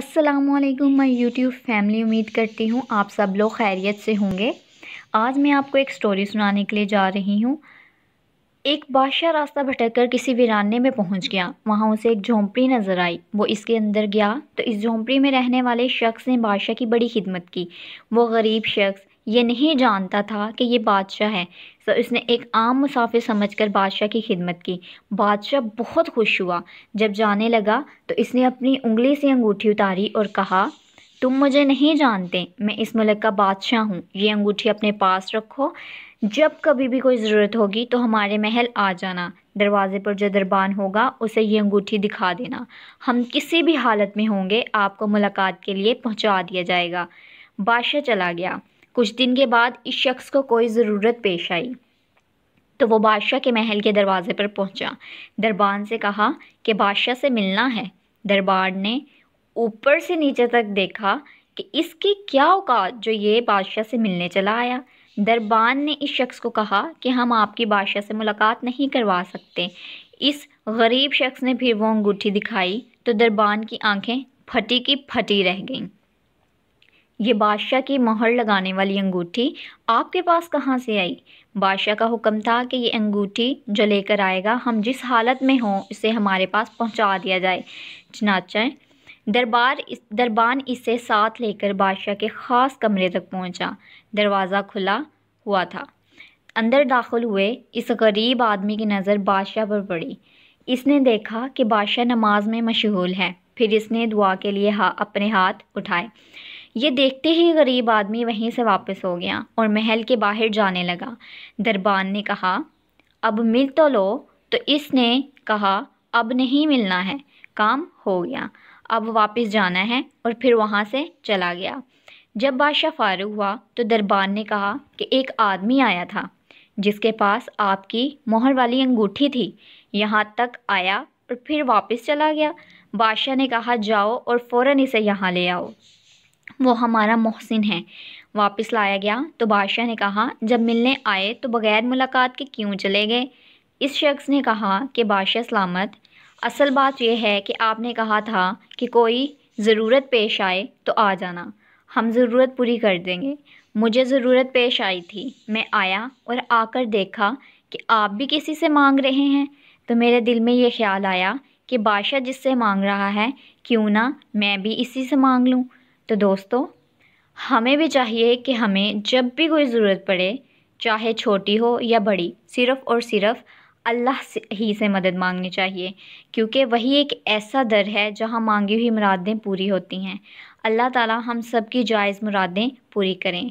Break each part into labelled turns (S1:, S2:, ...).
S1: असलम मैं YouTube family उम्मीद करती हूँ आप सब लोग खैरियत से होंगे आज मैं आपको एक स्टोरी सुनाने के लिए जा रही हूँ एक बादशाह रास्ता भटक कर किसी वीरान्य में पहुँच गया वहाँ उसे एक झोंपड़ी नज़र आई वो इसके अंदर गया तो इस झोंपड़ी में रहने वाले शख्स ने बादशाह की बड़ी खिदमत की वो गरीब शख्स ये नहीं जानता था कि ये बादशाह है सो तो इसने एक आम मुसाफिर समझकर बादशाह की खिदमत की बादशाह बहुत खुश हुआ जब जाने लगा तो इसने अपनी उंगली से अंगूठी उतारी और कहा तुम मुझे नहीं जानते मैं इस मुल्क का बादशाह हूँ ये अंगूठी अपने पास रखो जब कभी भी कोई ज़रूरत होगी तो हमारे महल आ जाना दरवाज़े पर जो दरबान होगा उसे ये अंगूठी दिखा देना हम किसी भी हालत में होंगे आपको मुलाकात के लिए पहुँचा दिया जाएगा बादशाह चला गया कुछ दिन के बाद इस शख्स को कोई ज़रूरत पेश आई तो वो बादशाह के महल के दरवाज़े पर पहुंचा दरबान से कहा कि बादशाह से मिलना है दरबार ने ऊपर से नीचे तक देखा कि इसकी क्या औकात जो ये बादशाह से मिलने चला आया दरबान ने इस शख्स को कहा कि हम आपकी बादशाह से मुलाकात नहीं करवा सकते इस गरीब शख्स ने फिर वो अंगूठी दिखाई तो दरबान की आंखें फटी की फटी रह गईं ये बादशाह की मोहर लगाने वाली अंगूठी आपके पास कहाँ से आई बादशाह का हुक्म था कि ये अंगूठी जो लेकर आएगा हम जिस हालत में हों इसे हमारे पास पहुँचा दिया जाए चनाचा दरबार इस दरबान इसे साथ लेकर बादशाह के ख़ास कमरे तक पहुँचा दरवाज़ा खुला हुआ था अंदर दाखिल हुए इस गरीब आदमी की नज़र बादशाह पर पड़ी इसने देखा कि बादशाह नमाज में मशहूल है फिर इसने दुआ के लिए हा, अपने हाथ उठाए ये देखते ही गरीब आदमी वहीं से वापस हो गया और महल के बाहर जाने लगा दरबान ने कहा अब मिल तो लो तो इसने कहा अब नहीं मिलना है काम हो गया अब वापस जाना है और फिर वहाँ से चला गया जब बादशाह फारूक हुआ तो दरबान ने कहा कि एक आदमी आया था जिसके पास आपकी मोहर वाली अंगूठी थी यहाँ तक आया और फिर वापस चला गया बादशाह ने कहा जाओ और फ़ौर इसे यहाँ ले आओ वो हमारा मोहसिन है वापस लाया गया तो बादशाह ने कहा जब मिलने आए तो बग़ैर मुलाकात के क्यों चले गए इस शख्स ने कहा कि बादशाह सलामत असल बात यह है कि आपने कहा था कि कोई ज़रूरत पेश आए तो आ जाना हम ज़रूरत पूरी कर देंगे मुझे ज़रूरत पेश आई थी मैं आया और आकर देखा कि आप भी किसी से मांग रहे हैं तो मेरे दिल में ये ख्याल आया कि बादशाह जिससे मांग रहा है क्यों ना मैं भी इसी से मांग लूँ तो दोस्तों हमें भी चाहिए कि हमें जब भी कोई ज़रूरत पड़े चाहे छोटी हो या बड़ी सिर्फ़ और सिर्फ़ अल्लाह से ही से मदद मांगनी चाहिए क्योंकि वही एक ऐसा दर है जहाँ मांगी हुई मुरादें पूरी होती हैं अल्लाह ताला हम सब की जायज़ मुरादें पूरी करें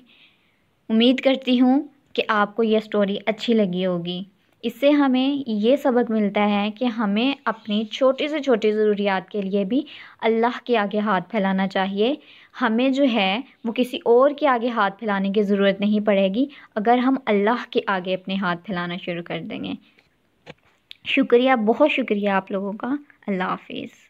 S1: उम्मीद करती हूँ कि आपको यह स्टोरी अच्छी लगी होगी इससे हमें ये सबक मिलता है कि हमें अपनी छोटी से छोटी ज़रूरियात के लिए भी अल्लाह के आगे हाथ फैलाना चाहिए हमें जो है वो किसी और के आगे हाथ फैलाने की ज़रूरत नहीं पड़ेगी अगर हम अल्लाह के आगे अपने हाथ फैलाना शुरू कर देंगे शुक्रिया बहुत शुक्रिया आप लोगों का अल्लाह हाफिज़